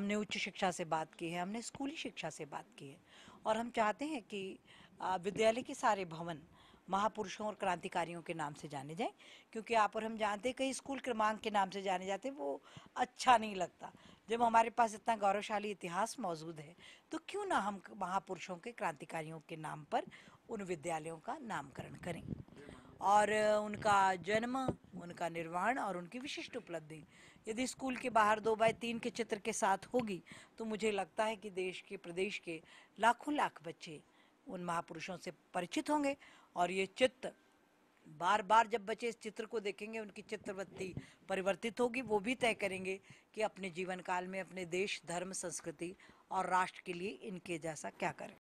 हमने उच्च शिक्षा से बात की है हमने स्कूली शिक्षा से बात की है और हम चाहते हैं कि विद्यालय के सारे भवन महापुरुषों और क्रांतिकारियों के नाम से जाने जाएं क्योंकि आप और हम जानते हैं कई स्कूल क्रमांक के नाम से जाने जाते वो अच्छा नहीं लगता जब हमारे पास इतना गौरवशाली इतिहास मौजूद है तो क्यों ना हम महापुरुषों के क्रांतिकारियों के नाम पर उन विद्यालयों का नामकरण करें और उनका जन्म उनका निर्वाण और उनकी विशिष्ट उपलब्धि यदि स्कूल के बाहर दो बाय तीन के चित्र के साथ होगी तो मुझे लगता है कि देश के प्रदेश के लाखों लाख बच्चे उन महापुरुषों से परिचित होंगे और ये चित्र बार बार जब बच्चे इस चित्र को देखेंगे उनकी चित्रवृत्ति परिवर्तित होगी वो भी तय करेंगे कि अपने जीवन काल में अपने देश धर्म संस्कृति और राष्ट्र के लिए इनके जैसा क्या करें